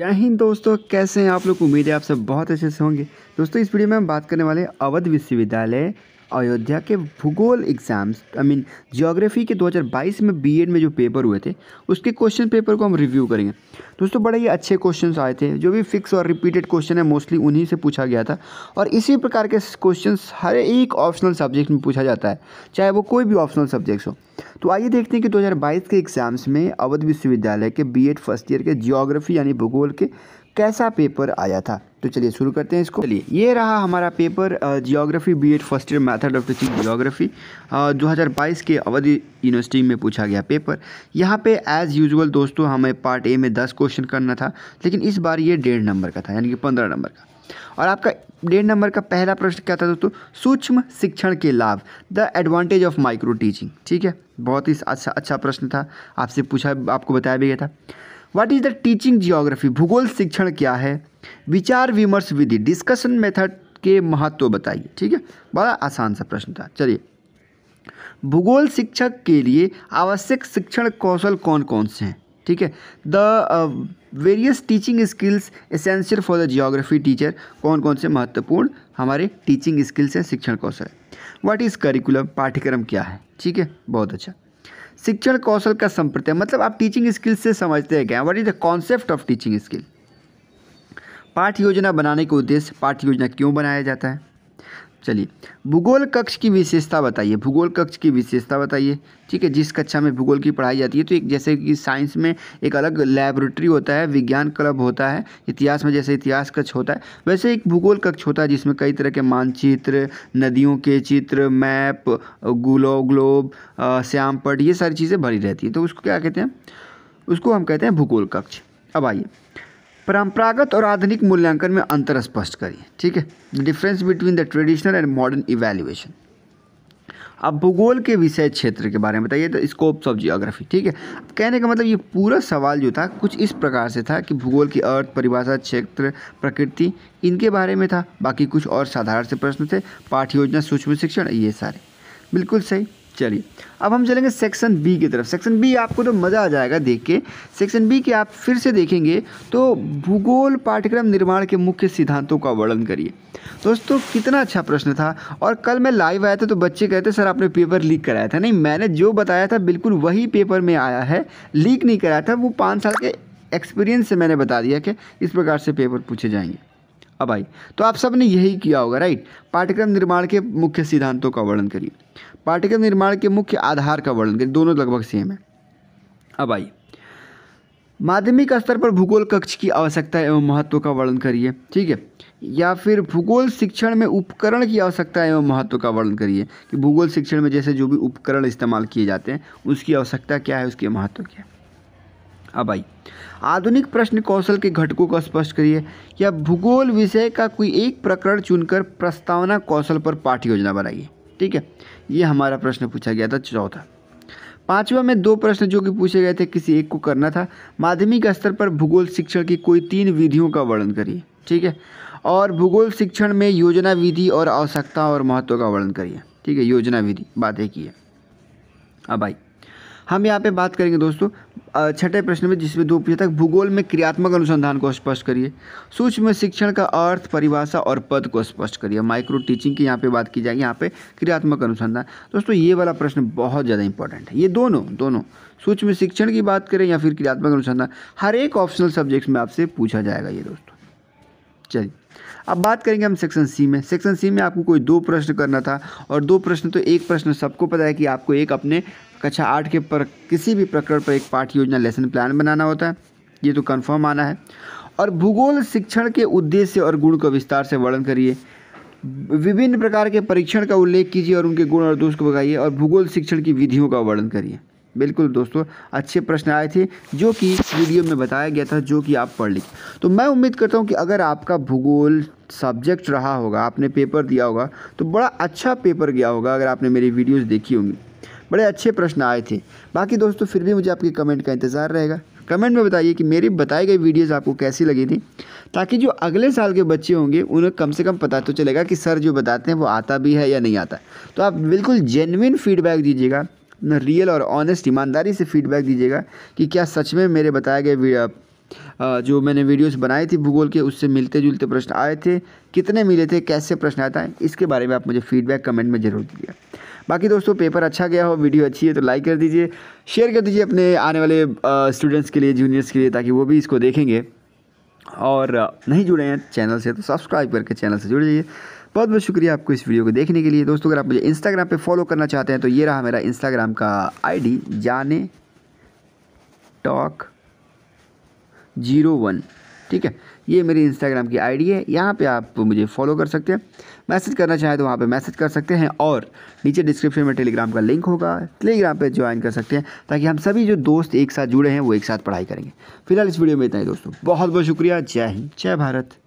जय हिंद दोस्तों कैसे हैं आप लोग उम्मीद है आप सब बहुत अच्छे से होंगे दोस्तों इस वीडियो में हम बात करने वाले अवध विश्वविद्यालय अयोध्या के भूगोल एग्ज़ाम्स आई मीन जियोग्राफी के 2022 में बीएड में जो पेपर हुए थे उसके क्वेश्चन पेपर को हम रिव्यू करेंगे दोस्तों बड़े ही अच्छे क्वेश्चन आए थे जो भी फिक्स और रिपीटेड क्वेश्चन है मोस्टली उन्हीं से पूछा गया था और इसी प्रकार के क्वेश्चन हर एक ऑप्शनल सब्जेक्ट में पूछा जाता है चाहे वो कोई भी ऑप्शनल सब्जेक्ट्स हो तो आइए देखते हैं कि दो के एग्ज़ाम्स में अवध विश्वविद्यालय के बी फर्स्ट ईयर के जियोग्राफी यानी भूगोल के कैसा पेपर आया था तो चलिए शुरू करते हैं इसको चलिए ये रहा हमारा paper geography B Ed first year method of teaching geography दो हज़ार बाईस के अवधि यूनिवर्सिटी में पूछा गया पेपर यहाँ पे एज़ यूजुअल दोस्तों हमें पार्ट ए में दस क्वेश्चन करना था लेकिन इस बार ये डेढ़ नंबर का था यानी कि पंद्रह नंबर का और आपका डेढ़ नंबर का पहला प्रश्न क्या था दोस्तों सूक्ष्म शिक्षण के लाभ the advantage of micro teaching ठीक है बहुत ही अच्छा अच्छा प्रश्न था आपसे पूछा आपको बताया भी गया था what is the teaching geography भूगोल शिक्षण क्या है विचार विमर्श विधि डिस्कशन मेथड के महत्व बताइए ठीक है बड़ा आसान सा प्रश्न था चलिए भूगोल शिक्षक के लिए आवश्यक शिक्षण कौशल कौन कौन से हैं ठीक है the various teaching skills essential for the geography teacher कौन कौन से महत्वपूर्ण हमारे टीचिंग स्किल्स हैं शिक्षण कौशल है व्हाट इज़ करिकुलम पाठ्यक्रम क्या है ठीक है बहुत अच्छा शिक्षण कौशल का संप्रत्य मतलब आप टीचिंग स्किल से समझते हैं क्या what is the concept of teaching skill पाठ योजना बनाने का उद्देश्य पाठ्य योजना क्यों बनाया जाता है चलिए भूगोल कक्ष की विशेषता बताइए भूगोल कक्ष की विशेषता बताइए ठीक है जिस कक्षा में भूगोल की पढ़ाई जाती है तो एक जैसे कि साइंस में एक अलग लेबोरेटरी होता है विज्ञान क्लब होता है इतिहास में जैसे इतिहास कक्ष होता है वैसे एक भूगोल कक्ष होता है जिसमें कई तरह के मानचित्र नदियों के चित्र मैप गुलो ग्लोब श्यामपट ये सारी चीज़ें भरी रहती है तो उसको क्या कहते हैं उसको हम कहते हैं भूगोल कक्ष अब आइए परंपरागत और आधुनिक मूल्यांकन में अंतर स्पष्ट करिए ठीक है difference between the traditional and modern evaluation अब भूगोल के विषय क्षेत्र के बारे में बताइए तो स्कोप्स ऑफ जियोग्राफी ठीक है कहने का मतलब ये पूरा सवाल जो था कुछ इस प्रकार से था कि भूगोल की अर्थ परिभाषा क्षेत्र प्रकृति इनके बारे में था बाकी कुछ और साधारण से प्रश्न थे पाठ योजना सूक्ष्म शिक्षण ये सारे बिल्कुल सही चलिए अब हम चलेंगे सेक्शन बी की तरफ सेक्शन बी आपको तो मज़ा आ जाएगा देख के सेक्शन बी के आप फिर से देखेंगे तो भूगोल पाठ्यक्रम निर्माण के मुख्य सिद्धांतों का वर्णन करिए दोस्तों कितना अच्छा प्रश्न था और कल मैं लाइव आया था तो बच्चे कहते सर आपने पेपर लीक कराया था नहीं मैंने जो बताया था बिल्कुल वही पेपर में आया है लीक नहीं कराया था वो पाँच साल के एक्सपीरियंस से मैंने बता दिया कि इस प्रकार से पेपर पूछे जाएंगे अब आई तो आप सब ने यही किया होगा राइट पाठ्यक्रम निर्माण के मुख्य सिद्धांतों का वर्णन करिए पार्टिकल निर्माण के मुख्य आधार का वर्णन करें दोनों लगभग सेम है अब आइए माध्यमिक स्तर पर भूगोल कक्ष की आवश्यकता एवं महत्व का वर्णन करिए ठीक है या फिर भूगोल शिक्षण में उपकरण की आवश्यकता एवं महत्व का वर्णन करिए कि भूगोल शिक्षण में जैसे जो भी उपकरण इस्तेमाल किए जाते हैं उसकी आवश्यकता क्या है उसके महत्व क्या है अब आई आधुनिक प्रश्न कौशल के घटकों का स्पष्ट करिए या भूगोल विषय का कोई एक प्रकरण चुनकर प्रस्तावना कौशल पर पाठ्य योजना बनाइए ठीक है ये हमारा प्रश्न पूछा गया था चौथा पांचवा में दो प्रश्न जो कि पूछे गए थे किसी एक को करना था माध्यमिक स्तर पर भूगोल शिक्षण की कोई तीन विधियों का वर्णन करिए ठीक है और भूगोल शिक्षण में योजना विधि और आवश्यकता और महत्व का वर्णन करिए ठीक है योजना विधि बात एक ही है अब आई हम यहाँ पे बात करेंगे दोस्तों छठे प्रश्न में जिसमें दो पूछा तक भूगोल में क्रियात्मक अनुसंधान को स्पष्ट करिए सूक्ष्म शिक्षण का अर्थ परिभाषा और पद को स्पष्ट करिए माइक्रो टीचिंग की यहाँ पे बात की जाएगी यहाँ पे क्रियात्मक अनुसंधान दोस्तों ये वाला प्रश्न बहुत ज़्यादा इंपॉर्टेंट है ये दोनों दोनों सूक्ष्म शिक्षण की बात करें या फिर क्रियात्मक अनुसंधान हर एक ऑप्शनल सब्जेक्ट में आपसे पूछा जाएगा ये दोस्तों चलिए अब बात करेंगे हम सेक्शन सी में सेक्शन सी में आपको कोई दो प्रश्न करना था और दो प्रश्न तो एक प्रश्न सबको पता है कि आपको एक अपने कक्षा आठ के पर किसी भी प्रकरण पर एक पाठ योजना लेसन प्लान बनाना होता है ये तो कन्फर्म आना है और भूगोल शिक्षण के उद्देश्य और गुण का विस्तार से वर्णन करिए विभिन्न प्रकार के परीक्षण का उल्लेख कीजिए और उनके गुण और दोष को बताइए और भूगोल शिक्षण की विधियों का वर्णन करिए बिल्कुल दोस्तों अच्छे प्रश्न आए थे जो कि वीडियो में बताया गया था जो कि आप पढ़ ली तो मैं उम्मीद करता हूँ कि अगर आपका भूगोल सब्जेक्ट रहा होगा आपने पेपर दिया होगा तो बड़ा अच्छा पेपर गया होगा अगर आपने मेरी वीडियोज़ देखी होंगी बड़े अच्छे प्रश्न आए थे बाकी दोस्तों फिर भी मुझे आपके कमेंट का इंतज़ार रहेगा कमेंट में बताइए कि मेरी बताई गई वीडियोस आपको कैसी लगी थी ताकि जो अगले साल के बच्चे होंगे उन्हें कम से कम पता तो चलेगा कि सर जो बताते हैं वो आता भी है या नहीं आता तो आप बिल्कुल जेनविन फीडबैक दीजिएगा रियल और ऑनेस्ट ईमानदारी से फीडबैक दीजिएगा कि क्या सच में मेरे बताए गए जो मैंने वीडियोस बनाए थे भूगोल के उससे मिलते जुलते प्रश्न आए थे कितने मिले थे कैसे प्रश्न आता है इसके बारे में आप मुझे फीडबैक कमेंट में ज़रूर दीजिएगा बाकी दोस्तों पेपर अच्छा गया हो वीडियो अच्छी है तो लाइक कर दीजिए शेयर कर दीजिए अपने आने वाले स्टूडेंट्स के लिए जूनियर्स के लिए ताकि वो भी इसको देखेंगे और नहीं जुड़े हैं चैनल से तो सब्सक्राइब करके चैनल से जुड़ जाइए बहुत बहुत शुक्रिया आपको इस वीडियो को देखने के लिए दोस्तों अगर आप मुझे इंस्टाग्राम पे फॉलो करना चाहते हैं तो ये रहा मेरा इंस्टाग्राम का आईडी जाने टॉक जीरो वन ठीक है ये मेरी इंस्टाग्राम की आईडी है यहाँ पे आप मुझे फॉलो कर सकते हैं मैसेज करना चाहें तो वहाँ पे मैसेज कर सकते हैं और नीचे डिस्क्रिप्शन में टेलीग्राम का लिंक होगा टेलीग्राम पे ज्वाइन कर सकते हैं ताकि हम सभी जो दोस्त एक साथ जुड़े हैं वो एक साथ पढ़ाई करेंगे फिलहाल इस वीडियो में इतना ही दोस्तों बहुत बहुत शुक्रिया जय हिंद जय भारत